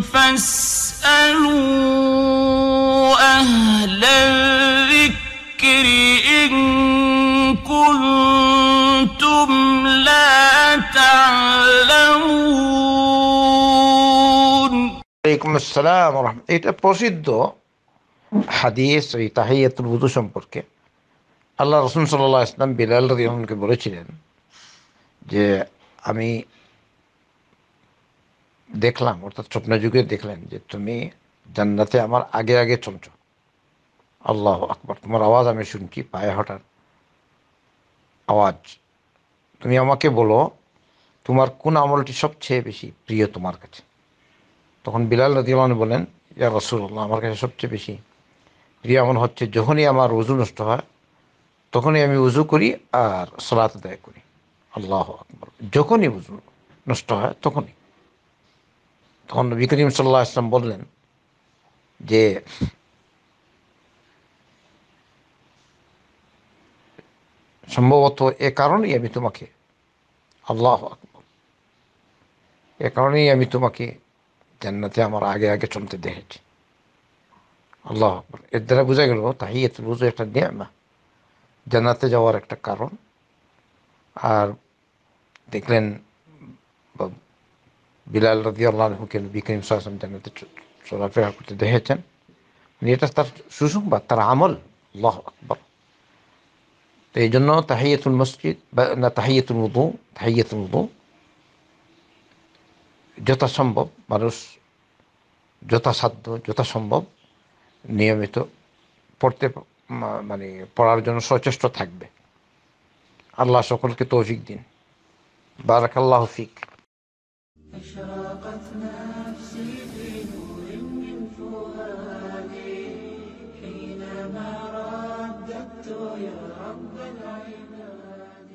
فاسألوا أهل الذكر إن كنتم لا تعلمون عليكم السلام ورحمة الله بوسيدو حديث في تحية الوضوء شمبرك الله رسول صلى الله عليه وسلم بلال رضي الله عنه বলেছিলেন যে আমি দেখলাম অর্থাৎ স্বপ্ন যুগে দেখলেন যে তুমি জান্নাতে আমার আগে আগে চমচ আল্লাহ আকবর তোমার আওয়াজ আমি শুনছি পায়ে হঠাৎ আওয়াজ তুমি আমাকে বলো তোমার কোন আমলটি সবচেয়ে বেশি প্রিয় তোমার কাছে তখন বিলাল রাজিমান বলেন ইয়া রসুল্লাহ আমার কাছে সবচেয়ে বেশি প্রিয় আমল হচ্ছে যখনই আমার উজু নষ্ট হয় তখনই আমি উজু করি আর সলাত দায় করি আল্লাহ আকবর যখনই উজু নষ্ট হয় তখনই তখন নবী করিম সাল্লাহ আসলাম বললেন যে সম্ভবত এ কারণেই আমি তোমাকে আল্লাহ আকবর এ কারণেই আমি তোমাকে জান্নাতে আমার আগে আগে চলতে দেখেছি আল্লাহ আকবর এর দ্বারা বোঝা গেল এত বুঝো একটা নিয়ামা জান্নাতে যাওয়ার একটা কারণ আর দেখলেন বিলাল রাজি আল্লাহকে নবী করিম সাহসাম জানাতে চলাফেরা করতে দেখেছেন এটা তার সুসংবাদ তার আমল আল্লাহ আকবর তো এই জন্য তাহিয়াতুল মসজিদ বা না তাহিয়াতুল উদু তাহিয়াতুল উদু যথাসম্ভব মানুষ যথাসাধ্য যথাসম্ভব নিয়মিত পড়তে মানে পড়ার জন্য সচেষ্ট থাকবে আল্লাহ সকলকে তৌফিক দিন বারাকাল্লাহ ফিক اشراقت نفسي في نور من فؤادي حينما رددت يا رب العباد